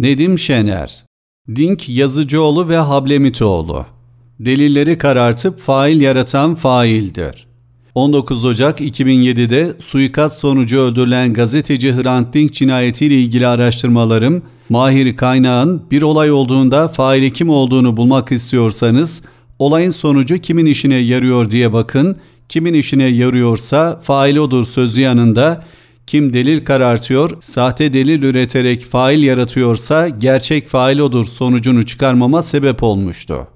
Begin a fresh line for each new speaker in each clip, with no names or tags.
Nedim Şener Dink Yazıcıoğlu ve Hablemitoğlu Delilleri karartıp fail yaratan faildir. 19 Ocak 2007'de suikast sonucu öldürülen gazeteci Hrant Dink cinayetiyle ilgili araştırmalarım, Mahir Kaynağ'ın bir olay olduğunda faili kim olduğunu bulmak istiyorsanız, olayın sonucu kimin işine yarıyor diye bakın, kimin işine yarıyorsa fail odur sözü yanında kim delil karartıyor, sahte delil üreterek fail yaratıyorsa gerçek fail odur sonucunu çıkarmama sebep olmuştu.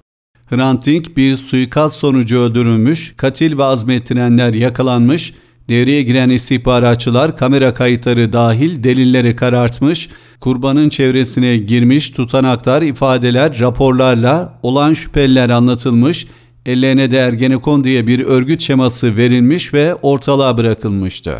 Hrant Dink bir suikast sonucu öldürülmüş, katil ve azmettirenler yakalanmış, devreye giren istihbaratçılar kamera kayıtları dahil delilleri karartmış, kurbanın çevresine girmiş tutanaklar, ifadeler, raporlarla olan şüpheliler anlatılmış, ellerine de Ergenekon diye bir örgüt şeması verilmiş ve ortalığa bırakılmıştı.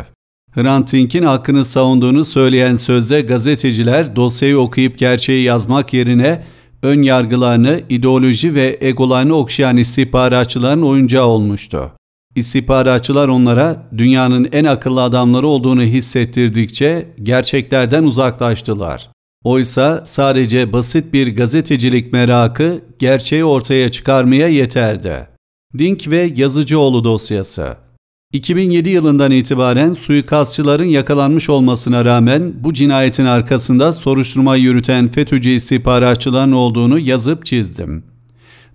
Hrant Dink'in hakkını savunduğunu söyleyen sözde gazeteciler dosyayı okuyup gerçeği yazmak yerine ön yargılarını, ideoloji ve egolarını okşayan istihbaratçıların oyuncağı olmuştu. İstihbaratçılar onlara dünyanın en akıllı adamları olduğunu hissettirdikçe gerçeklerden uzaklaştılar. Oysa sadece basit bir gazetecilik merakı gerçeği ortaya çıkarmaya yeterdi. Dink ve Yazıcıoğlu dosyası 2007 yılından itibaren suikastçıların yakalanmış olmasına rağmen bu cinayetin arkasında soruşturma yürüten FETÖ'cü istihbaratçıların olduğunu yazıp çizdim.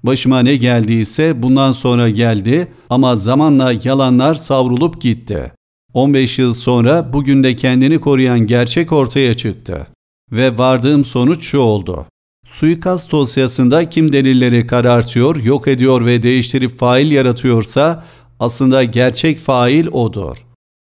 Başıma ne geldiyse bundan sonra geldi ama zamanla yalanlar savrulup gitti. 15 yıl sonra bugün de kendini koruyan gerçek ortaya çıktı. Ve vardığım sonuç şu oldu. Suikast dosyasında kim delilleri karartıyor, yok ediyor ve değiştirip fail yaratıyorsa aslında gerçek fail odur.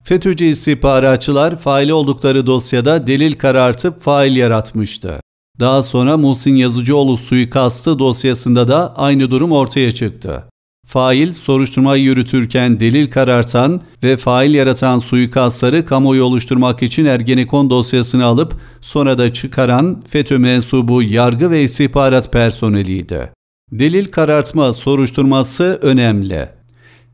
FETÖ'cü istihbaratçılar faili oldukları dosyada delil karartıp fail yaratmıştı. Daha sonra Muhsin Yazıcıoğlu suikastı dosyasında da aynı durum ortaya çıktı. Fail soruşturmayı yürütürken delil karartan ve fail yaratan suikastları kamuoyu oluşturmak için Ergenekon dosyasını alıp sonra da çıkaran FETÖ mensubu yargı ve istihbarat personeliydi. Delil karartma soruşturması önemli.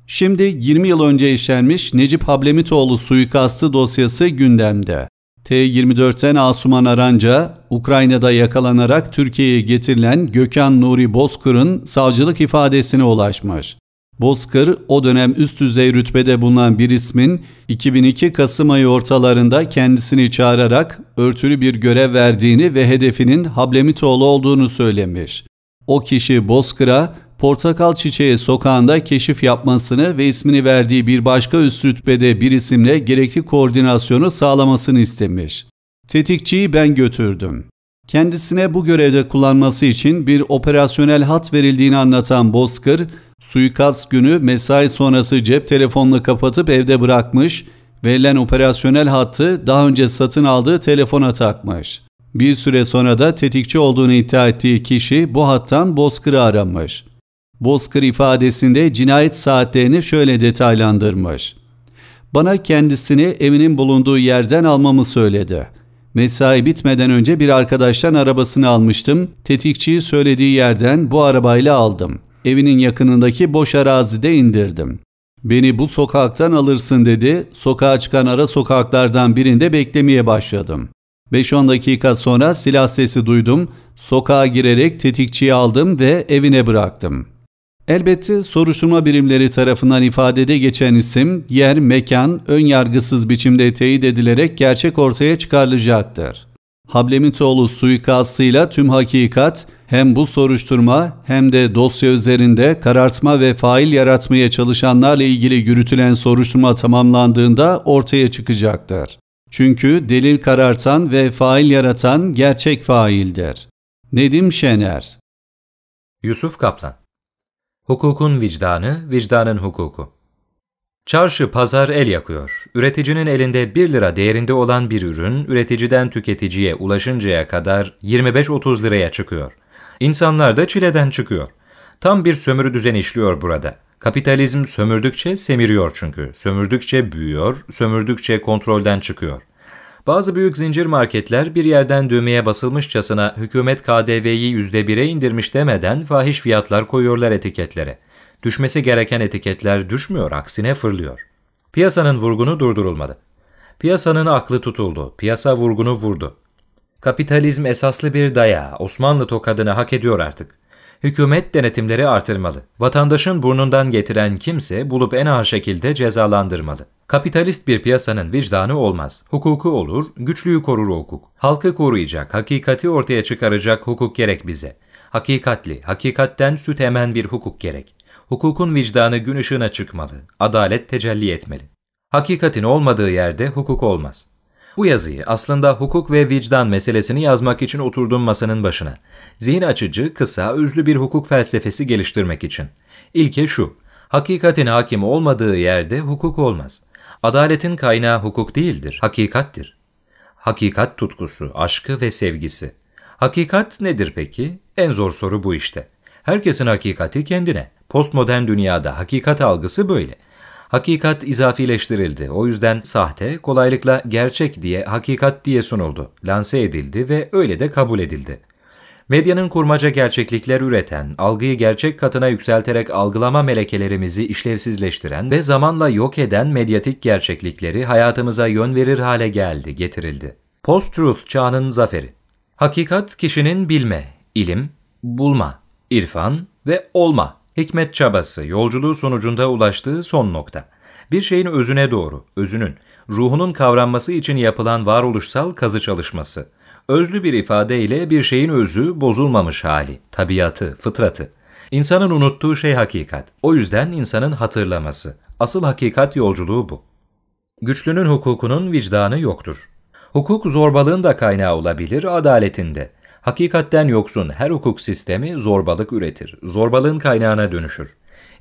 Şimdi 20 yıl önce işlenmiş Necip Hablemitoğlu suikastı dosyası gündemde. T24'ten Asuman Aranca, Ukrayna'da yakalanarak Türkiye'ye getirilen Gökhan Nuri Bozkır'ın savcılık ifadesine ulaşmış. Bozkır, o dönem üst düzey rütbede bulunan bir ismin 2002 Kasım ayı ortalarında kendisini çağırarak örtülü bir görev verdiğini ve hedefinin Hablemitoğlu olduğunu söylemiş. O kişi Bozkır'a Portakal Çiçeği sokağında keşif yapmasını ve ismini verdiği bir başka üst rütbede bir isimle gerekli koordinasyonu sağlamasını istemiş. Tetikçiyi ben götürdüm. Kendisine bu görevde kullanması için bir operasyonel hat verildiğini anlatan Bozkır, suikast günü mesai sonrası cep telefonunu kapatıp evde bırakmış, verilen operasyonel hattı daha önce satın aldığı telefona takmış. Bir süre sonra da tetikçi olduğunu iddia ettiği kişi bu hattan Bozkır'ı aramış. Bozkır ifadesinde cinayet saatlerini şöyle detaylandırmış. Bana kendisini evinin bulunduğu yerden almamı söyledi. Mesai bitmeden önce bir arkadaştan arabasını almıştım. Tetikçiyi söylediği yerden bu arabayla aldım. Evinin yakınındaki boş arazide indirdim. Beni bu sokaktan alırsın dedi. Sokağa çıkan ara sokaklardan birinde beklemeye başladım. 5-10 dakika sonra silah sesi duydum. Sokağa girerek tetikçiyi aldım ve evine bıraktım. Elbette soruşturma birimleri tarafından ifadede geçen isim, yer, mekan, ön yargısız biçimde teyit edilerek gerçek ortaya çıkarılacaktır. Hablemitoğlu suikastıyla tüm hakikat hem bu soruşturma hem de dosya üzerinde karartma ve fail yaratmaya çalışanlarla ilgili yürütülen soruşturma tamamlandığında ortaya çıkacaktır. Çünkü delil karartan ve fail yaratan gerçek
faildir. Nedim Şener Yusuf Kaplan Hukukun vicdanı, vicdanın hukuku. Çarşı, pazar el yakıyor. Üreticinin elinde 1 lira değerinde olan bir ürün, üreticiden tüketiciye ulaşıncaya kadar 25-30 liraya çıkıyor. İnsanlar da çileden çıkıyor. Tam bir sömürü düzeni işliyor burada. Kapitalizm sömürdükçe semiriyor çünkü. Sömürdükçe büyüyor, sömürdükçe kontrolden çıkıyor. Bazı büyük zincir marketler bir yerden düğmeye basılmışçasına hükümet KDV'yi %1'e indirmiş demeden fahiş fiyatlar koyuyorlar etiketlere. Düşmesi gereken etiketler düşmüyor, aksine fırlıyor. Piyasanın vurgunu durdurulmadı. Piyasanın aklı tutuldu, piyasa vurgunu vurdu. Kapitalizm esaslı bir daya, Osmanlı tokadını hak ediyor artık hükümet denetimleri artırmalı. Vatandaşın burnundan getiren kimse bulup en ağır şekilde cezalandırmalı. Kapitalist bir piyasanın vicdanı olmaz. Hukuku olur, güçlüyü korur hukuk. Halkı koruyacak, hakikati ortaya çıkaracak hukuk gerek bize. Hakikatli, hakikatten süt emen bir hukuk gerek. Hukukun vicdanı gün ışığına çıkmalı, adalet tecelli etmeli. Hakikatin olmadığı yerde hukuk olmaz. Bu yazıyı aslında hukuk ve vicdan meselesini yazmak için oturduğum masanın başına. Zihin açıcı, kısa, özlü bir hukuk felsefesi geliştirmek için. İlke şu, hakikatin hakim olmadığı yerde hukuk olmaz. Adaletin kaynağı hukuk değildir, hakikattir. Hakikat tutkusu, aşkı ve sevgisi. Hakikat nedir peki? En zor soru bu işte. Herkesin hakikati kendine. Postmodern dünyada hakikat algısı böyle. Hakikat izafileştirildi. O yüzden sahte kolaylıkla gerçek diye, hakikat diye sunuldu, lanse edildi ve öyle de kabul edildi. Medyanın kurmaca gerçeklikler üreten, algıyı gerçek katına yükselterek algılama melekelerimizi işlevsizleştiren ve zamanla yok eden medyatik gerçeklikleri hayatımıza yön verir hale geldi, getirildi. Post-truth çağının zaferi. Hakikat kişinin bilme, ilim, bulma, irfan ve olma Hikmet çabası, yolculuğu sonucunda ulaştığı son nokta. Bir şeyin özüne doğru, özünün, ruhunun kavranması için yapılan varoluşsal kazı çalışması. Özlü bir ifadeyle bir şeyin özü bozulmamış hali, tabiatı, fıtratı. İnsanın unuttuğu şey hakikat. O yüzden insanın hatırlaması. Asıl hakikat yolculuğu bu. Güçlünün hukukunun vicdanı yoktur. Hukuk zorbalığın da kaynağı olabilir, adaletinde. Hakikatten yoksun her hukuk sistemi zorbalık üretir. Zorbalığın kaynağına dönüşür.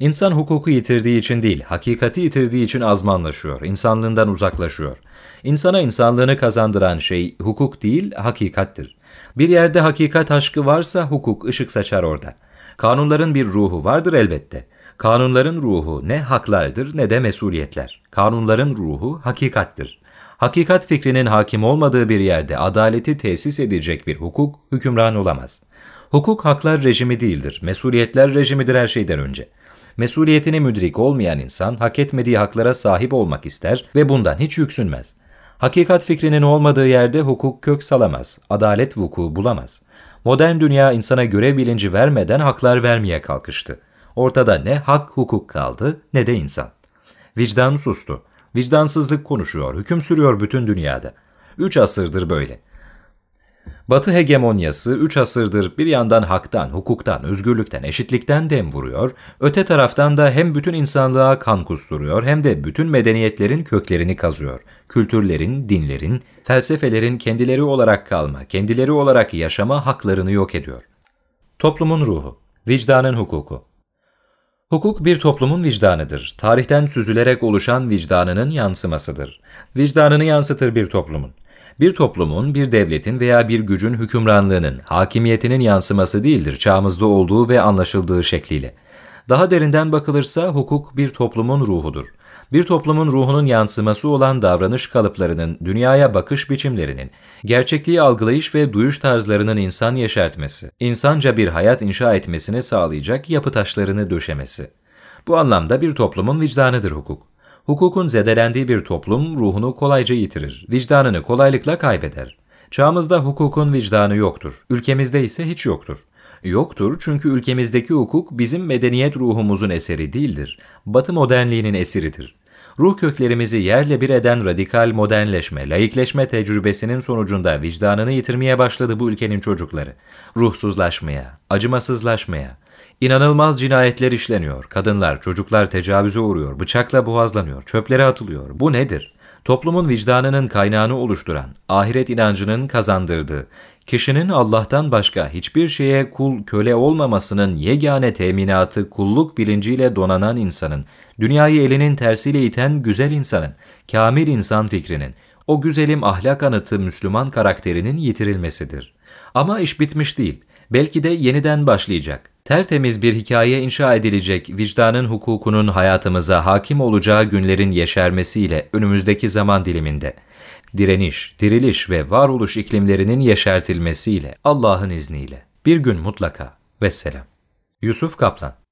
İnsan hukuku yitirdiği için değil, hakikati yitirdiği için azmanlaşıyor, insanlığından uzaklaşıyor. İnsana insanlığını kazandıran şey hukuk değil, hakikattir. Bir yerde hakikat aşkı varsa hukuk ışık saçar orada. Kanunların bir ruhu vardır elbette. Kanunların ruhu ne haklardır ne de mesuliyetler. Kanunların ruhu hakikattir hakikat fikrinin hakim olmadığı bir yerde adaleti tesis edecek bir hukuk hükümran olamaz. Hukuk haklar rejimi değildir, mesuliyetler rejimidir her şeyden önce. Mesuliyetini müdrik olmayan insan hak etmediği haklara sahip olmak ister ve bundan hiç yüksünmez. Hakikat fikrinin olmadığı yerde hukuk kök salamaz, adalet vuku bulamaz. Modern dünya insana görev bilinci vermeden haklar vermeye kalkıştı. Ortada ne hak hukuk kaldı ne de insan. Vicdan sustu. Vicdansızlık konuşuyor, hüküm sürüyor bütün dünyada. Üç asırdır böyle. Batı hegemonyası üç asırdır bir yandan haktan, hukuktan, özgürlükten, eşitlikten dem vuruyor, öte taraftan da hem bütün insanlığa kan kusturuyor hem de bütün medeniyetlerin köklerini kazıyor. Kültürlerin, dinlerin, felsefelerin kendileri olarak kalma, kendileri olarak yaşama haklarını yok ediyor. Toplumun ruhu, vicdanın hukuku, Hukuk bir toplumun vicdanıdır. Tarihten süzülerek oluşan vicdanının yansımasıdır. Vicdanını yansıtır bir toplumun. Bir toplumun, bir devletin veya bir gücün hükümranlığının, hakimiyetinin yansıması değildir çağımızda olduğu ve anlaşıldığı şekliyle. Daha derinden bakılırsa hukuk bir toplumun ruhudur bir toplumun ruhunun yansıması olan davranış kalıplarının, dünyaya bakış biçimlerinin, gerçekliği algılayış ve duyuş tarzlarının insan yeşertmesi, insanca bir hayat inşa etmesini sağlayacak yapı taşlarını döşemesi. Bu anlamda bir toplumun vicdanıdır hukuk. Hukukun zedelendiği bir toplum ruhunu kolayca yitirir, vicdanını kolaylıkla kaybeder. Çağımızda hukukun vicdanı yoktur, ülkemizde ise hiç yoktur. Yoktur çünkü ülkemizdeki hukuk bizim medeniyet ruhumuzun eseri değildir. Batı modernliğinin esiridir. Ruh köklerimizi yerle bir eden radikal modernleşme, laikleşme tecrübesinin sonucunda vicdanını yitirmeye başladı bu ülkenin çocukları. Ruhsuzlaşmaya, acımasızlaşmaya, İnanılmaz cinayetler işleniyor. Kadınlar, çocuklar tecavüze uğruyor, bıçakla boğazlanıyor, çöplere atılıyor. Bu nedir? Toplumun vicdanının kaynağını oluşturan, ahiret inancının kazandırdığı, Kişinin Allah'tan başka hiçbir şeye kul köle olmamasının yegane teminatı kulluk bilinciyle donanan insanın, dünyayı elinin tersiyle iten güzel insanın, kamil insan fikrinin, o güzelim ahlak anıtı Müslüman karakterinin yitirilmesidir. Ama iş bitmiş değil. Belki de yeniden başlayacak. Tertemiz bir hikaye inşa edilecek, vicdanın hukukunun hayatımıza hakim olacağı günlerin yeşermesiyle önümüzdeki zaman diliminde direniş, diriliş ve varoluş iklimlerinin yeşertilmesiyle, Allah'ın izniyle. Bir gün mutlaka. Vesselam. Yusuf Kaplan